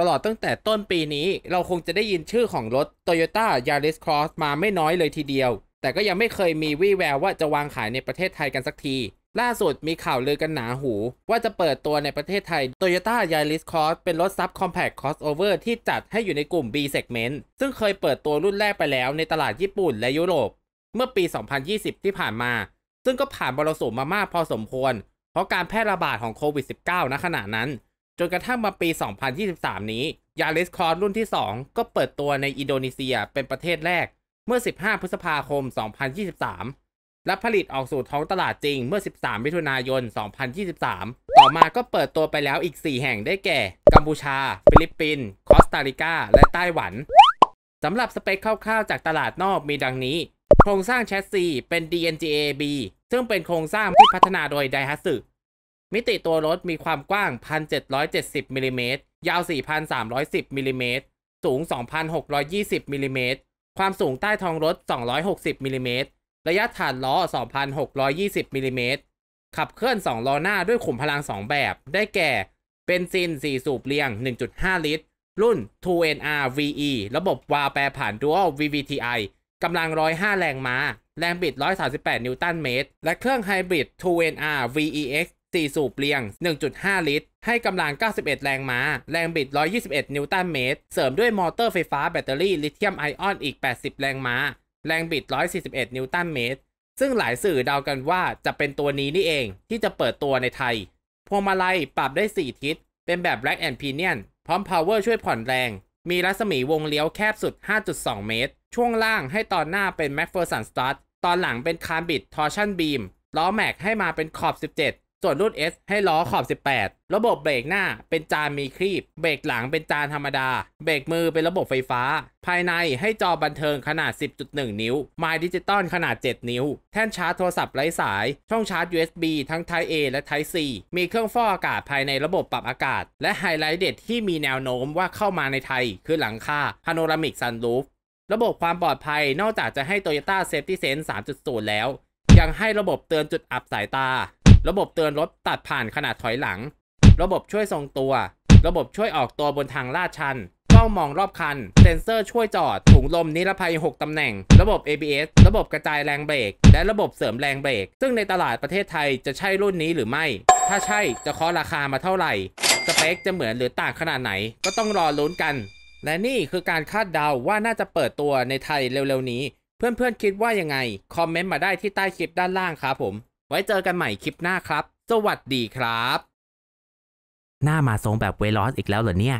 ตลอดตั้งแต่ต้นปีนี้เราคงจะได้ยินชื่อของรถ Toyota Yaris Cross มาไม่น้อยเลยทีเดียว แต่ก็ยังไม่เคยมีวี่แววว่าจะวางขายในประเทศไทยกันสักที ล่าสุดมีข่าวลือกันหนาหูว่าจะเปิดตัวในประเทศไทย Toyota Yaris Cross เป็นรถซับคอม p พ c คอสโอเวอร์ที่จัดให้อยู่ในกลุ่ม B segment ซึ่งเคยเปิดตัวรุ่นแรกไปแล้วในตลาดญี่ปุ่นและยุโรปเมื่อปี 2020 ที่ผ่านมา ซึ่งก็ผ่านบรสุมมามากพอสมควรเพราะการแพร่ระบาดของโควิด -19 ณ ขณะนั้นจนกระทั่งมาปี 2023 นี้ ยาริสคอร์รุ่นที่ 2 ก็เปิดตัวในอินโดนีเซียเป็นประเทศแรก เมื่อ 15 พฤษภาคม 2023 และผลิตออกสู่ท้องตลาดจริงเมื่อ 13 มิถุนายน 2023 ต่อมาก็เปิดตัวไปแล้วอีก 4 แห่งได้แก่ กัมพูชา ฟิลิปปินส์คอสตาริกา และไต้หวันสำหรับสเปคคร่าวๆจากตลาดนอกมีดังนี้ โครงสร้างแชสซีเป็น DNGA-B ซึ่งเป็นโครงสร้างที่พัฒนาโดยไดฮัตสึมิติตัวรถมีความกว้าง 1,770มิลิเมตร ยาว 4,310มิลิเมตร สูง 2,620มิลิเมตร ความสูงใต้ท้องรถ 260มิลิเมตร ระยะฐานล้อ 2,620มิลิเมตร ขับเคลื่อน2ล้อหน้าด้วยขุมพลัง2แบบ ได้แก่เบนซิน4สูบเรียง 1.5 ลิตร รุ่น 2NR VE ระบบวาแปรผ่าน Dual VVTi กำลัง 105 แรงม้า แรงบิด 138นิวตันเมตร และเครื่องไฮบริด 2NR VEX 4สูบเรียง 1.5 ลิตร ให้กำลัง 91 แรงม้า แรงบิด 121 นิวตันเมตร เสริมด้วยมอเตอร์ไฟฟ้าแบตเตอรี่ ลิเธียมไอออนอีก 80 แรงม้า แรงบิด 141 นิวตันเมตร ซึ่งหลายสื่อเดากันว่าจะเป็นตัวนี้นี่เองที่จะเปิดตัวในไทย พวงมาลัย ปรับได้ 4 ทิศ เป็นแบบ Black and Pinion พร้อม power ช่วยผ่อนแรง มีรัศมีวงเลี้ยวแคบสุด 5.2 เมตร ช่วงล่างให้ตอนหน้าเป็น MacPherson Strut ตอนหลังเป็นคานบิดทอร์ชันบีมล้อแม็กให้มาเป็นขอบ 17ส่วนรุ่น S ให้ล้อขอบ 18 ระบบเบรกหน้าเป็นจานมีครีบ เบรกหลังเป็นจานธรรมดา เบรกมือเป็นระบบไฟฟ้า ภายในให้จอบันเทิงขนาด 10.1 นิ้ว ไมล์ดิจิตอลขนาด 7 นิ้ว แท่นชาร์จโทรศัพท์ไร้สาย ช่องชาร์จ USB ทั้ง Type A และ Type C มีเครื่องฟอกอากาศภายในระบบปรับอากาศ และไฮไลท์เด็ด ที่มีแนวโน้มว่าเข้ามาในไทย คือหลังคาพาโนรามิกซันรูฟ ระบบความปลอดภัยนอกจากจะให้ Toyota Safety Sense 3.0 แล้วยังให้ระบบเตือนจุดอับสายตาระบบเตือนรถตัดผ่านขนาดถอยหลัง ระบบช่วยทรงตัว ระบบช่วยออกตัวบนทางลาดชันกล้องมองรอบคัน เซ็นเซอร์ช่วยจอดถุงลมนิรภัย 6 ตำแหน่ง ระบบ ABS ระบบกระจายแรงเบรก และระบบเสริมแรงเบรก ซึ่งในตลาดประเทศไทยจะใช่รุ่นนี้หรือไม่ ถ้าใช่จะคอราคามาเท่าไหร่ สเปคจะเหมือนหรือต่างขนาดไหนก็ต้องรอลุ้นกัน และนี่คือการคาดเดาว่าน่าจะเปิดตัวในไทยเร็วๆนี้ เพื่อนๆคิดว่ายังไงคอมเมนต์มาได้ที่ใต้คลิปด้านล่างครับผมไว้เจอกันใหม่คลิปหน้าครับ สวัสดีครับ หน้ามาทรงแบบเวลอสอีกแล้วเหรอเนี่ย